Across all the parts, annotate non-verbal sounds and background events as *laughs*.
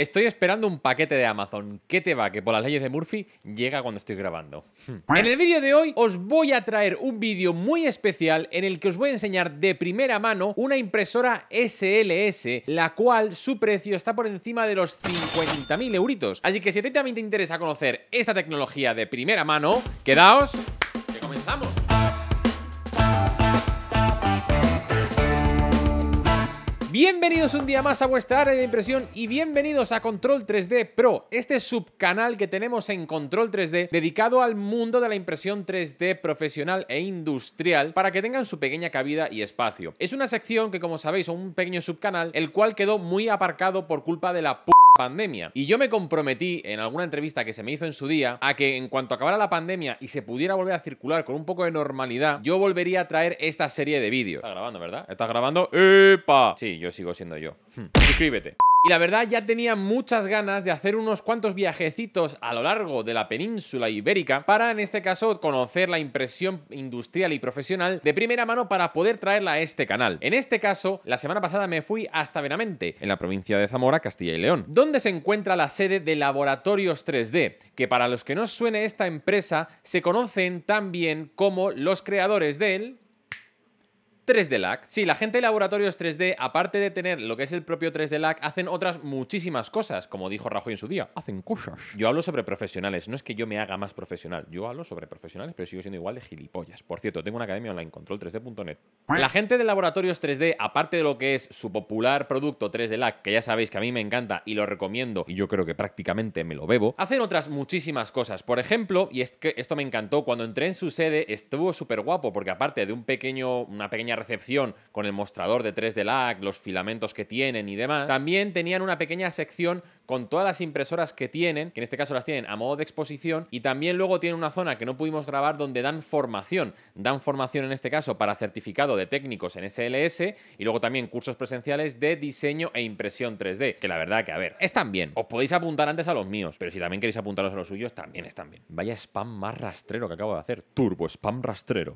Estoy esperando un paquete de Amazon. ¿Qué te va? Que por las leyes de Murphy llega cuando estoy grabando. Hmm. en el vídeo de hoy os voy a traer un vídeo muy especial en el que os voy a enseñar de primera mano una impresora SLS, la cual su precio está por encima de los 50.000 euritos. Así que si a ti también te interesa conocer esta tecnología de primera mano, quedaos que comenzamos. Bienvenidos un día más a vuestra área de impresión y bienvenidos a Control 3D Pro, este subcanal que tenemos en Control 3D dedicado al mundo de la impresión 3D profesional e industrial para que tengan su pequeña cabida y espacio. Es una sección que como sabéis, un pequeño subcanal, el cual quedó muy aparcado por culpa de la pandemia. Y yo me comprometí en alguna entrevista que se me hizo en su día a que en cuanto acabara la pandemia y se pudiera volver a circular con un poco de normalidad, yo volvería a traer esta serie de vídeos. ¿Estás grabando, ¿verdad? ¿Estás grabando? ¡Epa! Sí, yo sigo siendo yo. Hmm. Suscríbete. Y la verdad ya tenía muchas ganas de hacer unos cuantos viajecitos a lo largo de la península ibérica para en este caso conocer la impresión industrial y profesional de primera mano para poder traerla a este canal. En este caso, la semana pasada me fui hasta Benamente, en la provincia de Zamora, Castilla y León, donde se encuentra la sede de Laboratorios 3D, que para los que no suene esta empresa se conocen también como los creadores del 3D Lac. Sí, la gente de laboratorios 3D, aparte de tener lo que es el propio 3D Lac, hacen otras muchísimas cosas, como dijo Rajoy en su día. Hacen cosas. Yo hablo sobre profesionales, no es que yo me haga más profesional. Yo hablo sobre profesionales, pero sigo siendo igual de gilipollas. Por cierto, tengo una academia online, control3D.net. La gente de laboratorios 3D, aparte de lo que es su popular producto 3D Lac, que ya sabéis que a mí me encanta y lo recomiendo, y yo creo que prácticamente me lo bebo, hacen otras muchísimas cosas. Por ejemplo, y es que esto me encantó, cuando entré en su sede estuvo súper guapo, porque aparte de un pequeño, una pequeña recepción con el mostrador de 3D LAC, los filamentos que tienen y demás, también tenían una pequeña sección con todas las impresoras que tienen, que en este caso las tienen a modo de exposición, y también luego tienen una zona que no pudimos grabar donde dan formación. Dan formación en este caso para certificado de técnicos en SLS y luego también cursos presenciales de diseño e impresión 3D, que la verdad que, a ver, están bien. Os podéis apuntar antes a los míos, pero si también queréis apuntaros a los suyos, también están bien. Vaya spam más rastrero que acabo de hacer. Turbo spam rastrero.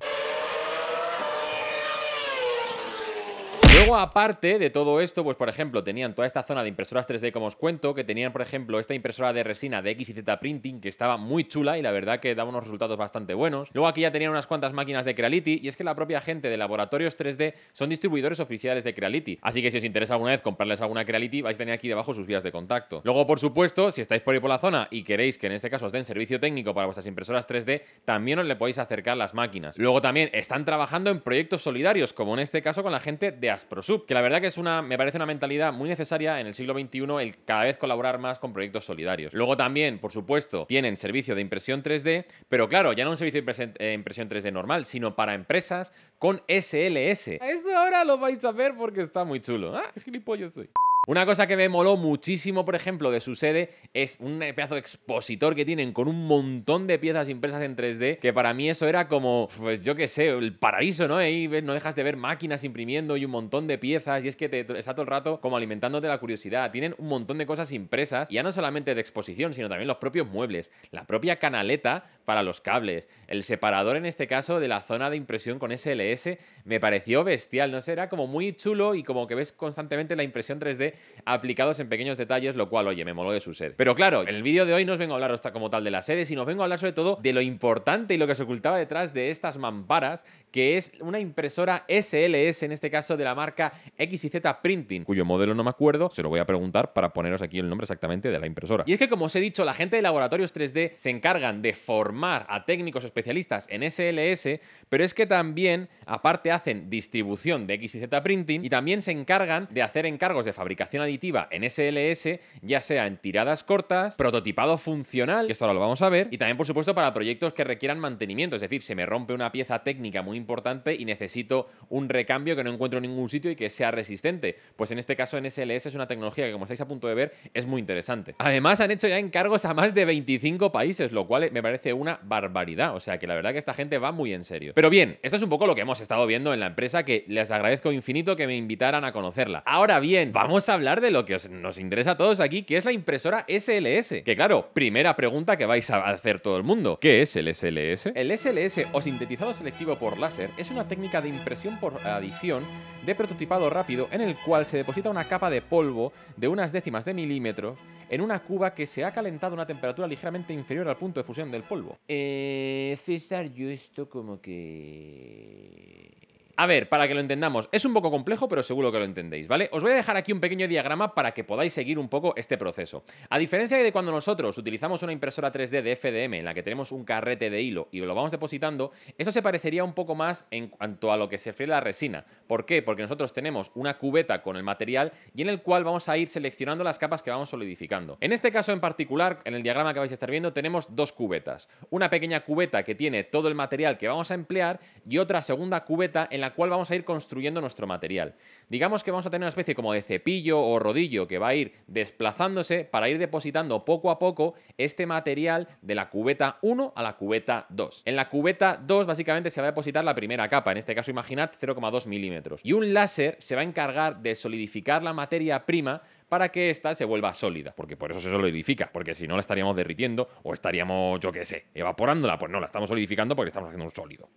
Luego, aparte de todo esto, pues por ejemplo, tenían toda esta zona de impresoras 3D como os cuento, que tenían, por ejemplo, esta impresora de resina de X y Z Printing, que estaba muy chula y la verdad que daba unos resultados bastante buenos. Luego aquí ya tenían unas cuantas máquinas de Creality, y es que la propia gente de laboratorios 3D son distribuidores oficiales de Creality. Así que si os interesa alguna vez comprarles alguna Creality, vais a tener aquí debajo sus vías de contacto. Luego, por supuesto, si estáis por ahí por la zona y queréis que en este caso os den servicio técnico para vuestras impresoras 3D, también os le podéis acercar las máquinas. Luego también están trabajando en proyectos solidarios, como en este caso con la gente de Aspro ProSub, que la verdad que es una, me parece una mentalidad muy necesaria en el siglo XXI el cada vez colaborar más con proyectos solidarios. Luego también, por supuesto, tienen servicio de impresión 3D, pero claro, ya no un servicio de eh, impresión 3D normal, sino para empresas con SLS. Eso ahora lo vais a ver porque está muy chulo. Ah, gilipollas soy. Una cosa que me moló muchísimo, por ejemplo, de su sede es un pedazo expositor que tienen con un montón de piezas impresas en 3D, que para mí eso era como, pues yo qué sé, el paraíso, ¿no? Ahí no dejas de ver máquinas imprimiendo y un montón de piezas, y es que te está todo el rato como alimentándote la curiosidad. Tienen un montón de cosas impresas, ya no solamente de exposición, sino también los propios muebles, la propia canaleta para los cables, el separador en este caso de la zona de impresión con SLS, me pareció bestial, no era como muy chulo y como que ves constantemente la impresión 3D aplicados en pequeños detalles, lo cual, oye, me moló de su sede. Pero claro, en el vídeo de hoy no os vengo a hablar como tal de la sede, sino os vengo a hablar sobre todo de lo importante y lo que se ocultaba detrás de estas mamparas que es una impresora SLS, en este caso de la marca XYZ Printing, cuyo modelo no me acuerdo, se lo voy a preguntar para poneros aquí el nombre exactamente de la impresora. Y es que, como os he dicho, la gente de laboratorios 3D se encargan de formar a técnicos especialistas en SLS, pero es que también, aparte, hacen distribución de XYZ Printing y también se encargan de hacer encargos de fabricación aditiva en SLS, ya sea en tiradas cortas, prototipado funcional, que esto ahora lo vamos a ver, y también, por supuesto, para proyectos que requieran mantenimiento, es decir, se me rompe una pieza técnica muy importante y necesito un recambio que no encuentro en ningún sitio y que sea resistente. Pues en este caso en SLS es una tecnología que como estáis a punto de ver es muy interesante. Además han hecho ya encargos a más de 25 países, lo cual me parece una barbaridad. O sea que la verdad que esta gente va muy en serio. Pero bien, esto es un poco lo que hemos estado viendo en la empresa que les agradezco infinito que me invitaran a conocerla. Ahora bien, vamos a hablar de lo que nos interesa a todos aquí, que es la impresora SLS. Que claro, primera pregunta que vais a hacer todo el mundo. ¿Qué es el SLS? El SLS o sintetizado selectivo por las es una técnica de impresión por adición de prototipado rápido en el cual se deposita una capa de polvo de unas décimas de milímetro en una cuba que se ha calentado a una temperatura ligeramente inferior al punto de fusión del polvo. Eh, César, yo esto como que... A ver, para que lo entendamos, es un poco complejo, pero seguro que lo entendéis, ¿vale? Os voy a dejar aquí un pequeño diagrama para que podáis seguir un poco este proceso. A diferencia de cuando nosotros utilizamos una impresora 3D de FDM en la que tenemos un carrete de hilo y lo vamos depositando, eso se parecería un poco más en cuanto a lo que se fría la resina. ¿Por qué? Porque nosotros tenemos una cubeta con el material y en el cual vamos a ir seleccionando las capas que vamos solidificando. En este caso en particular, en el diagrama que vais a estar viendo, tenemos dos cubetas. Una pequeña cubeta que tiene todo el material que vamos a emplear y otra segunda cubeta en la la cual vamos a ir construyendo nuestro material. Digamos que vamos a tener una especie como de cepillo o rodillo que va a ir desplazándose para ir depositando poco a poco este material de la cubeta 1 a la cubeta 2. En la cubeta 2 básicamente se va a depositar la primera capa, en este caso imaginad 0,2 milímetros. Y un láser se va a encargar de solidificar la materia prima para que ésta se vuelva sólida, porque por eso se solidifica, porque si no la estaríamos derritiendo o estaríamos, yo qué sé, evaporándola, pues no, la estamos solidificando porque estamos haciendo un sólido.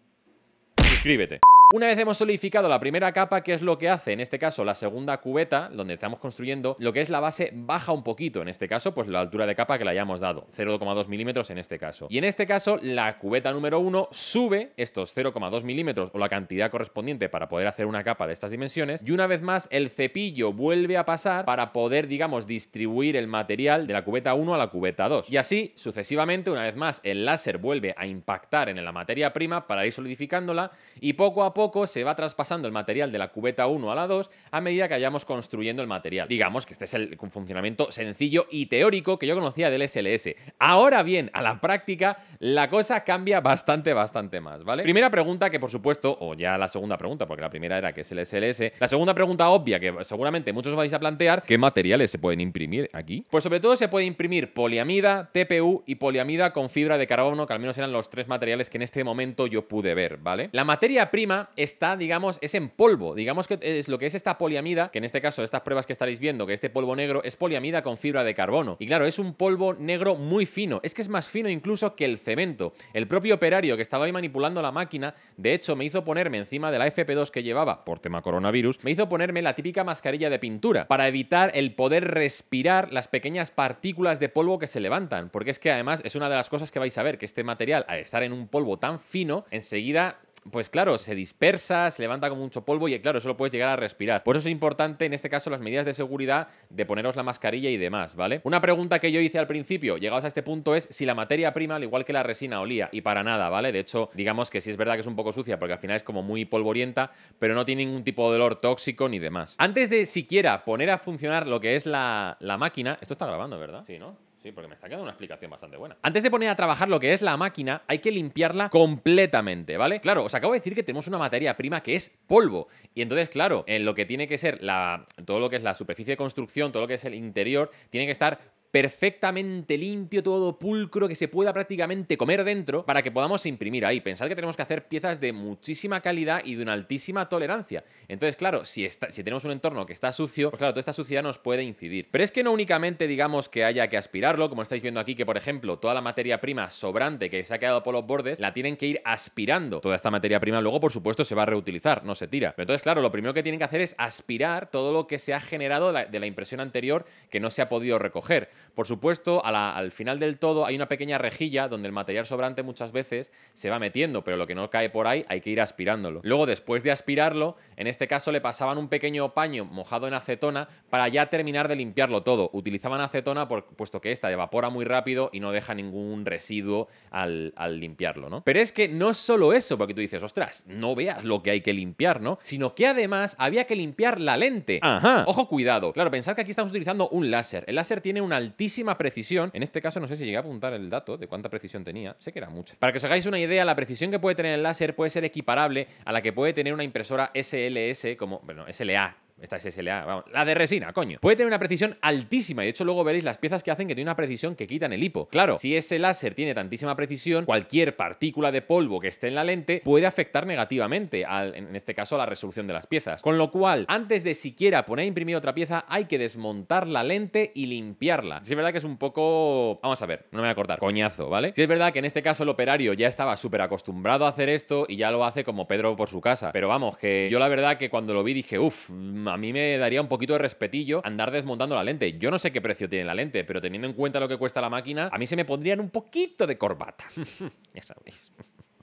Suscríbete. Una vez hemos solidificado la primera capa, que es lo que hace? En este caso, la segunda cubeta, donde estamos construyendo, lo que es la base baja un poquito. En este caso, pues la altura de capa que le hayamos dado, 0,2 milímetros en este caso. Y en este caso, la cubeta número 1 sube estos 0,2 milímetros o la cantidad correspondiente para poder hacer una capa de estas dimensiones. Y una vez más, el cepillo vuelve a pasar para poder, digamos, distribuir el material de la cubeta 1 a la cubeta 2. Y así, sucesivamente, una vez más, el láser vuelve a impactar en la materia prima para ir solidificándola y poco a poco poco se va traspasando el material de la cubeta 1 a la 2 a medida que vayamos construyendo el material. Digamos que este es el funcionamiento sencillo y teórico que yo conocía del SLS. Ahora bien, a la práctica, la cosa cambia bastante, bastante más, ¿vale? Primera pregunta que, por supuesto, o ya la segunda pregunta, porque la primera era que es el SLS. La segunda pregunta obvia que seguramente muchos vais a plantear, ¿qué materiales se pueden imprimir aquí? Pues sobre todo se puede imprimir poliamida, TPU y poliamida con fibra de carbono, que al menos eran los tres materiales que en este momento yo pude ver, ¿vale? La materia prima está, digamos, es en polvo. Digamos que es lo que es esta poliamida, que en este caso, estas pruebas que estaréis viendo, que este polvo negro es poliamida con fibra de carbono. Y claro, es un polvo negro muy fino. Es que es más fino incluso que el cemento. El propio operario que estaba ahí manipulando la máquina, de hecho, me hizo ponerme encima de la FP2 que llevaba, por tema coronavirus, me hizo ponerme la típica mascarilla de pintura para evitar el poder respirar las pequeñas partículas de polvo que se levantan. Porque es que además es una de las cosas que vais a ver, que este material, al estar en un polvo tan fino, enseguida pues claro, se dispersa, se levanta como mucho polvo y eh, claro, solo puedes llegar a respirar. Por eso es importante en este caso las medidas de seguridad de poneros la mascarilla y demás, ¿vale? Una pregunta que yo hice al principio, llegados a este punto, es si la materia prima, al igual que la resina, olía y para nada, ¿vale? De hecho, digamos que sí es verdad que es un poco sucia porque al final es como muy polvorienta, pero no tiene ningún tipo de olor tóxico ni demás. Antes de siquiera poner a funcionar lo que es la, la máquina, esto está grabando, ¿verdad? Sí, ¿no? porque me está quedando una explicación bastante buena. Antes de poner a trabajar lo que es la máquina, hay que limpiarla completamente, ¿vale? Claro, os acabo de decir que tenemos una materia prima que es polvo. Y entonces, claro, en lo que tiene que ser la, todo lo que es la superficie de construcción, todo lo que es el interior, tiene que estar perfectamente limpio, todo pulcro, que se pueda prácticamente comer dentro para que podamos imprimir ahí. Pensad que tenemos que hacer piezas de muchísima calidad y de una altísima tolerancia. Entonces, claro, si, si tenemos un entorno que está sucio, pues claro, toda esta suciedad nos puede incidir. Pero es que no únicamente digamos que haya que aspirarlo, como estáis viendo aquí, que por ejemplo, toda la materia prima sobrante que se ha quedado por los bordes, la tienen que ir aspirando. Toda esta materia prima luego, por supuesto, se va a reutilizar, no se tira. Pero entonces, claro, lo primero que tienen que hacer es aspirar todo lo que se ha generado de la impresión anterior que no se ha podido recoger. Por supuesto, al final del todo hay una pequeña rejilla donde el material sobrante muchas veces se va metiendo, pero lo que no cae por ahí hay que ir aspirándolo. Luego, después de aspirarlo, en este caso le pasaban un pequeño paño mojado en acetona para ya terminar de limpiarlo todo. Utilizaban acetona puesto que esta evapora muy rápido y no deja ningún residuo al, limpiarlo, ¿no? Pero es que no es solo eso, porque tú dices, ostras, no veas lo que hay que limpiar, ¿no? Sino que además había que limpiar la lente. Ajá. Ojo, cuidado. Claro, pensad que aquí estamos utilizando un láser. El láser tiene una altísima precisión. En este caso no sé si llegué a apuntar el dato de cuánta precisión tenía. Sé que era mucha. Para que os hagáis una idea, la precisión que puede tener el láser puede ser equiparable a la que puede tener una impresora SLS como, bueno, SLA esta SLA, vamos, la de resina, coño. Puede tener una precisión altísima y de hecho luego veréis las piezas que hacen que tiene una precisión que quitan el hipo. Claro, si ese láser tiene tantísima precisión, cualquier partícula de polvo que esté en la lente puede afectar negativamente, al, en este caso, a la resolución de las piezas. Con lo cual, antes de siquiera poner a imprimir otra pieza, hay que desmontar la lente y limpiarla. Si es verdad que es un poco... Vamos a ver, no me voy a cortar, coñazo, ¿vale? Si es verdad que en este caso el operario ya estaba súper acostumbrado a hacer esto y ya lo hace como Pedro por su casa. Pero vamos, que yo la verdad que cuando lo vi dije, uff, a mí me daría un poquito de respetillo andar desmontando la lente. Yo no sé qué precio tiene la lente, pero teniendo en cuenta lo que cuesta la máquina, a mí se me pondrían un poquito de corbata. *laughs* ya sabéis.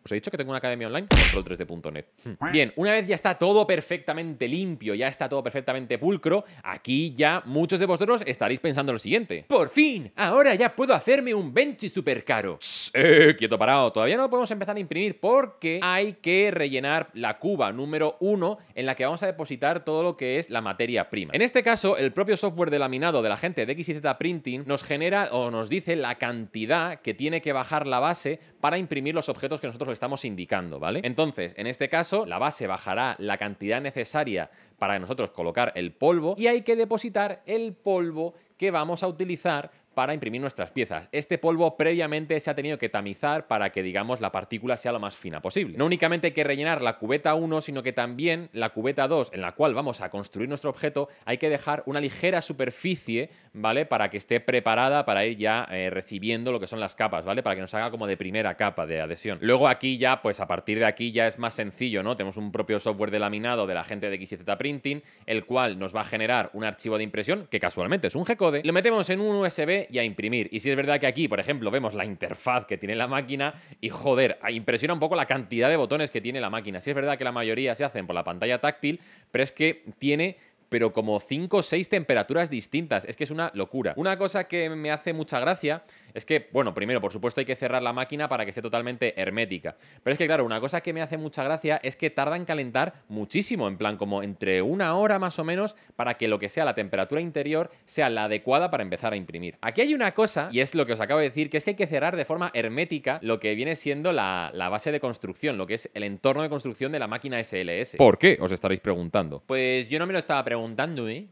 Os pues he dicho que tengo una academia online, control3d.net. Hmm. Bien, una vez ya está todo perfectamente limpio, ya está todo perfectamente pulcro, aquí ya muchos de vosotros estaréis pensando lo siguiente. ¡Por fin! Ahora ya puedo hacerme un Benchy supercaro. caro. Eh, quieto parado, todavía no podemos empezar a imprimir porque hay que rellenar la cuba número uno en la que vamos a depositar todo lo que es la materia prima. En este caso, el propio software de laminado de la gente de XYZ Printing nos genera o nos dice la cantidad que tiene que bajar la base para imprimir los objetos que nosotros pues estamos indicando, ¿vale? Entonces, en este caso, la base bajará la cantidad necesaria para nosotros colocar el polvo y hay que depositar el polvo que vamos a utilizar para imprimir nuestras piezas. Este polvo previamente se ha tenido que tamizar para que, digamos, la partícula sea lo más fina posible. No únicamente hay que rellenar la cubeta 1, sino que también la cubeta 2, en la cual vamos a construir nuestro objeto, hay que dejar una ligera superficie, ¿vale? Para que esté preparada para ir ya eh, recibiendo lo que son las capas, ¿vale? Para que nos haga como de primera capa de adhesión. Luego aquí ya, pues a partir de aquí ya es más sencillo, ¿no? Tenemos un propio software de laminado de la gente de XYZ Printing, el cual nos va a generar un archivo de impresión, que casualmente es un G-code, lo metemos en un USB y a imprimir. Y si es verdad que aquí, por ejemplo, vemos la interfaz que tiene la máquina y joder, impresiona un poco la cantidad de botones que tiene la máquina. Si es verdad que la mayoría se hacen por la pantalla táctil, pero es que tiene pero como 5 o 6 temperaturas distintas. Es que es una locura. Una cosa que me hace mucha gracia es que, bueno, primero, por supuesto, hay que cerrar la máquina para que esté totalmente hermética. Pero es que, claro, una cosa que me hace mucha gracia es que tarda en calentar muchísimo, en plan, como entre una hora más o menos, para que lo que sea la temperatura interior sea la adecuada para empezar a imprimir. Aquí hay una cosa, y es lo que os acabo de decir, que es que hay que cerrar de forma hermética lo que viene siendo la, base de construcción, lo que es el entorno de construcción de la máquina SLS. ¿Por qué? Os estaréis preguntando. Pues yo no me lo estaba preguntando, ¿eh?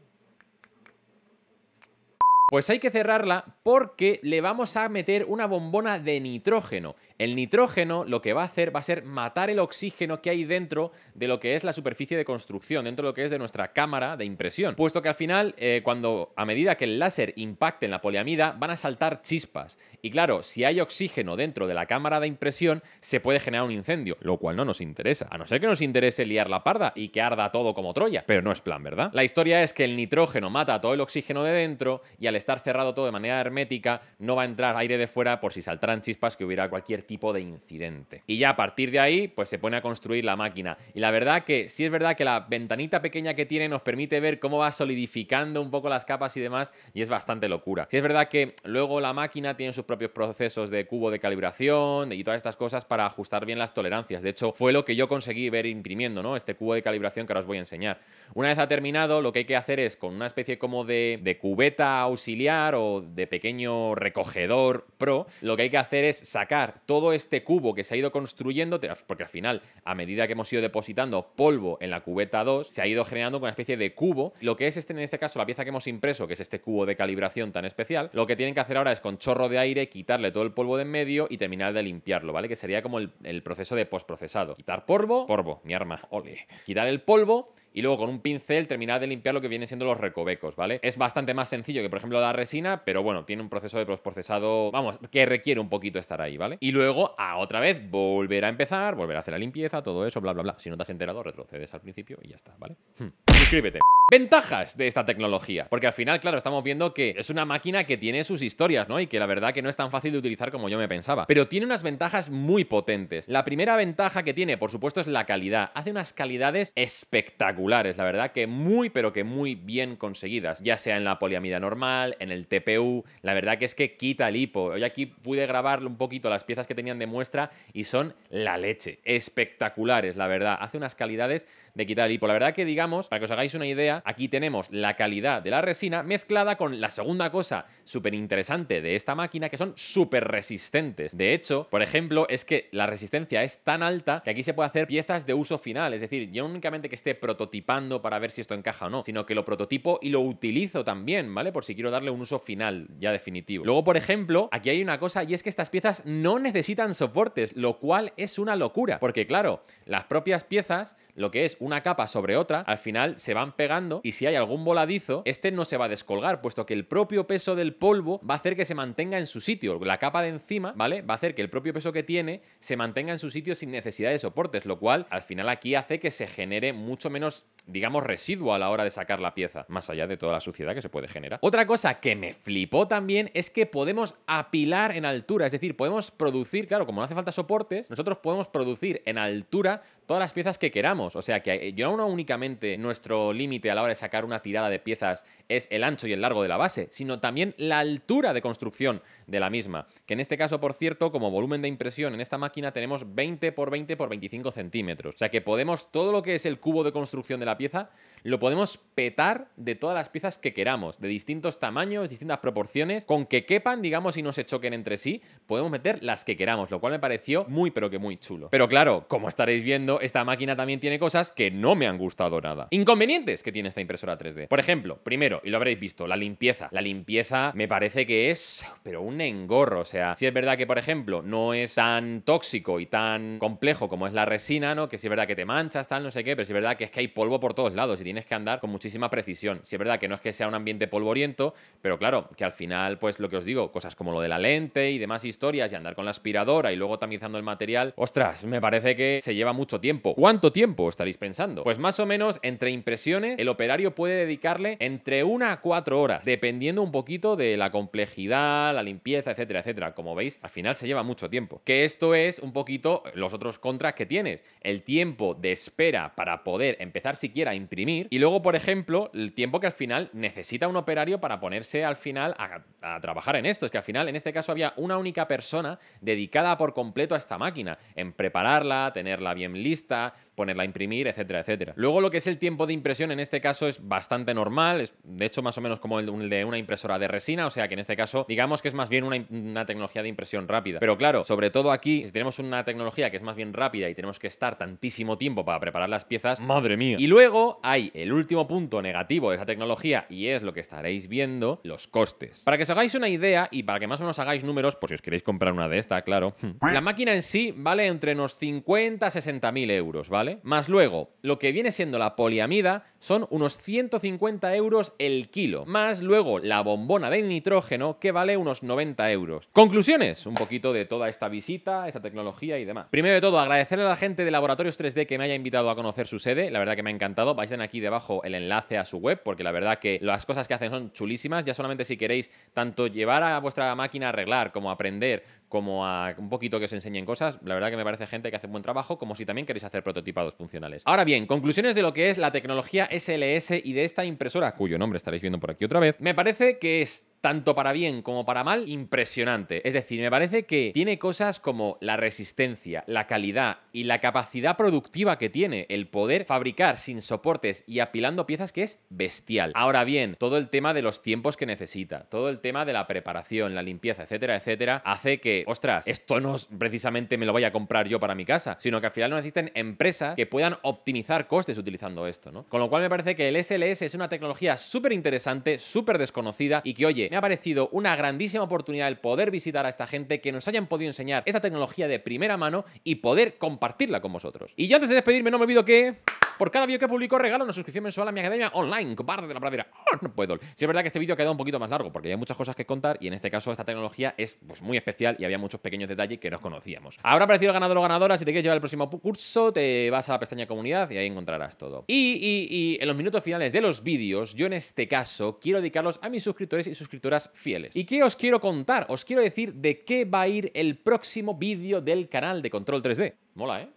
Pues hay que cerrarla porque le vamos a meter una bombona de nitrógeno. El nitrógeno lo que va a hacer va a ser matar el oxígeno que hay dentro de lo que es la superficie de construcción, dentro de lo que es de nuestra cámara de impresión. Puesto que al final, eh, cuando a medida que el láser impacte en la poliamida, van a saltar chispas. Y claro, si hay oxígeno dentro de la cámara de impresión, se puede generar un incendio, lo cual no nos interesa. A no ser que nos interese liar la parda y que arda todo como Troya. Pero no es plan, ¿verdad? La historia es que el nitrógeno mata todo el oxígeno de dentro y al estar cerrado todo de manera hermética, no va a entrar aire de fuera por si saltaran chispas que hubiera cualquier tipo de incidente. Y ya a partir de ahí, pues se pone a construir la máquina. Y la verdad que sí es verdad que la ventanita pequeña que tiene nos permite ver cómo va solidificando un poco las capas y demás, y es bastante locura. Sí es verdad que luego la máquina tiene sus propios procesos de cubo de calibración y todas estas cosas para ajustar bien las tolerancias. De hecho, fue lo que yo conseguí ver imprimiendo, ¿no? Este cubo de calibración que ahora os voy a enseñar. Una vez ha terminado, lo que hay que hacer es con una especie como de, de cubeta auxiliar o de pequeño recogedor pro, lo que hay que hacer es sacar todo todo este cubo que se ha ido construyendo, porque al final, a medida que hemos ido depositando polvo en la cubeta 2, se ha ido generando una especie de cubo. Lo que es este, en este caso, la pieza que hemos impreso, que es este cubo de calibración tan especial, lo que tienen que hacer ahora es con chorro de aire quitarle todo el polvo de en medio y terminar de limpiarlo, ¿vale? Que sería como el, proceso de postprocesado. Quitar polvo, polvo, mi arma, ole. Quitar el polvo y luego con un pincel terminar de limpiar lo que vienen siendo los recovecos, ¿vale? Es bastante más sencillo que, por ejemplo, la resina, pero bueno, tiene un proceso de procesado, vamos, que requiere un poquito estar ahí, ¿vale? Y luego, a otra vez, volver a empezar, volver a hacer la limpieza, todo eso, bla, bla, bla. Si no te has enterado, retrocedes al principio y ya está, ¿vale? Hmm. Suscríbete. Ventajas de esta tecnología, porque al final, claro, estamos viendo que es una máquina que tiene sus historias, ¿no? Y que la verdad que no es tan fácil de utilizar como yo me pensaba, pero tiene unas ventajas muy potentes. La primera ventaja que tiene, por supuesto, es la calidad. Hace unas calidades espectaculares la verdad que muy pero que muy bien conseguidas, ya sea en la poliamida normal, en el TPU, la verdad que es que quita el hipo. Hoy aquí pude grabar un poquito las piezas que tenían de muestra y son la leche, espectaculares, la verdad, hace unas calidades de quitar el por La verdad que digamos, para que os hagáis una idea, aquí tenemos la calidad de la resina mezclada con la segunda cosa súper interesante de esta máquina, que son súper resistentes. De hecho, por ejemplo, es que la resistencia es tan alta que aquí se puede hacer piezas de uso final, es decir, yo únicamente que esté prototipando para ver si esto encaja o no, sino que lo prototipo y lo utilizo también, ¿vale? Por si quiero darle un uso final ya definitivo. Luego, por ejemplo, aquí hay una cosa y es que estas piezas no necesitan soportes, lo cual es una locura, porque claro, las propias piezas, lo que es una capa sobre otra, al final se van pegando y si hay algún voladizo, este no se va a descolgar, puesto que el propio peso del polvo va a hacer que se mantenga en su sitio. La capa de encima, ¿vale? Va a hacer que el propio peso que tiene se mantenga en su sitio sin necesidad de soportes, lo cual al final aquí hace que se genere mucho menos digamos, residuo a la hora de sacar la pieza, más allá de toda la suciedad que se puede generar. Otra cosa que me flipó también es que podemos apilar en altura, es decir, podemos producir, claro, como no hace falta soportes, nosotros podemos producir en altura todas las piezas que queramos. O sea que eh, yo no únicamente nuestro límite a la hora de sacar una tirada de piezas es el ancho y el largo de la base, sino también la altura de construcción de la misma. Que en este caso, por cierto, como volumen de impresión en esta máquina tenemos 20 por 20 por 25 centímetros. O sea que podemos todo lo que es el cubo de construcción de la pieza, lo podemos petar de todas las piezas que queramos, de distintos tamaños, distintas proporciones, con que quepan, digamos, y no se choquen entre sí, podemos meter las que queramos, lo cual me pareció muy pero que muy chulo. Pero claro, como estaréis viendo, esta máquina también tiene cosas que no me han gustado nada. Inconvenientes que tiene esta impresora 3D. Por ejemplo, primero, y lo habréis visto, la limpieza. La limpieza me parece que es, pero un engorro, o sea, si es verdad que, por ejemplo, no es tan tóxico y tan complejo como es la resina, ¿no? Que si es verdad que te manchas, tal, no sé qué, pero si es verdad que es que hay polvo por todos lados y tienes que andar con muchísima precisión. Si es verdad que no es que sea un ambiente polvoriento, pero claro, que al final, pues lo que os digo, cosas como lo de la lente y demás historias y andar con la aspiradora y luego tamizando el material, ostras, me parece que se lleva mucho tiempo. ¿Cuánto tiempo estaréis pensando? Pues más o menos entre impresiones, el operario puede dedicarle entre una a cuatro horas, dependiendo un poquito de la complejidad, la limpieza, etcétera, etcétera. Como veis, al final se lleva mucho tiempo. Que esto es un poquito los otros contras que tienes. El tiempo de espera para poder empezar si quiera imprimir. Y luego, por ejemplo, el tiempo que al final necesita un operario para ponerse al final a, trabajar en esto. Es que al final, en este caso, había una única persona dedicada por completo a esta máquina, en prepararla, tenerla bien lista, ponerla a imprimir, etcétera, etcétera. Luego lo que es el tiempo de impresión en este caso es bastante normal, es de hecho más o menos como el de una impresora de resina, o sea que en este caso digamos que es más bien una, tecnología de impresión rápida. Pero claro, sobre todo aquí, si tenemos una tecnología que es más bien rápida y tenemos que estar tantísimo tiempo para preparar las piezas, madre mía. Y luego hay el último punto negativo de esa tecnología y es lo que estaréis viendo, los costes. Para que os hagáis una idea y para que más o menos hagáis números, por si os queréis comprar una de esta, claro, *laughs* la máquina en sí vale entre unos 50 a 60 mil euros, ¿vale? Más luego, lo que viene siendo la poliamida son unos 150 euros el kilo, más luego la bombona de nitrógeno que vale unos 90 euros. Conclusiones, un poquito de toda esta visita, esta tecnología y demás. Primero de todo, agradecerle a la gente de Laboratorios 3D que me haya invitado a conocer su sede, la verdad que me ha encantado, vais aquí debajo el enlace a su web, porque la verdad que las cosas que hacen son chulísimas, ya solamente si queréis tanto llevar a vuestra máquina a arreglar como aprender, como a un poquito que os enseñen cosas. La verdad que me parece gente que hace buen trabajo, como si también queréis hacer prototipados funcionales. Ahora bien, conclusiones de lo que es la tecnología SLS y de esta impresora, cuyo nombre estaréis viendo por aquí otra vez. Me parece que es tanto para bien como para mal, impresionante. Es decir, me parece que tiene cosas como la resistencia, la calidad y la capacidad productiva que tiene, el poder fabricar sin soportes y apilando piezas que es bestial. Ahora bien, todo el tema de los tiempos que necesita, todo el tema de la preparación, la limpieza, etcétera, etcétera, hace que, ostras, esto no precisamente me lo vaya a comprar yo para mi casa, sino que al final no necesiten empresas que puedan optimizar costes utilizando esto, ¿no? Con lo cual me parece que el SLS es una tecnología súper interesante, súper desconocida y que, oye, me ha parecido una grandísima oportunidad el poder visitar a esta gente, que nos hayan podido enseñar esta tecnología de primera mano y poder compartirla con vosotros. Y yo antes de despedirme no me olvido que... Por cada vídeo que publico regalo una suscripción mensual a mi academia online, cobarde de la pradera. *laughs* ¡Oh, no puedo. Si es verdad que este vídeo ha quedado un poquito más largo porque hay muchas cosas que contar y en este caso esta tecnología es pues, muy especial y había muchos pequeños detalles que no conocíamos. Habrá aparecido el ganador o ganadora. Si te quieres llevar el próximo curso, te vas a la pestaña comunidad y ahí encontrarás todo. Y, y en los minutos finales de los vídeos, yo en este caso quiero dedicarlos a mis suscriptores y suscriptoras fieles. ¿Y qué os quiero contar? Os quiero decir de qué va a ir el próximo vídeo del canal de Control 3D. Mola, ¿eh?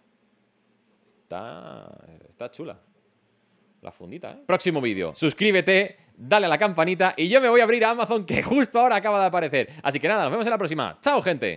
Está, está chula. La fundita, ¿eh? Próximo vídeo. Suscríbete, dale a la campanita y yo me voy a abrir a Amazon que justo ahora acaba de aparecer. Así que nada, nos vemos en la próxima. ¡Chao, gente!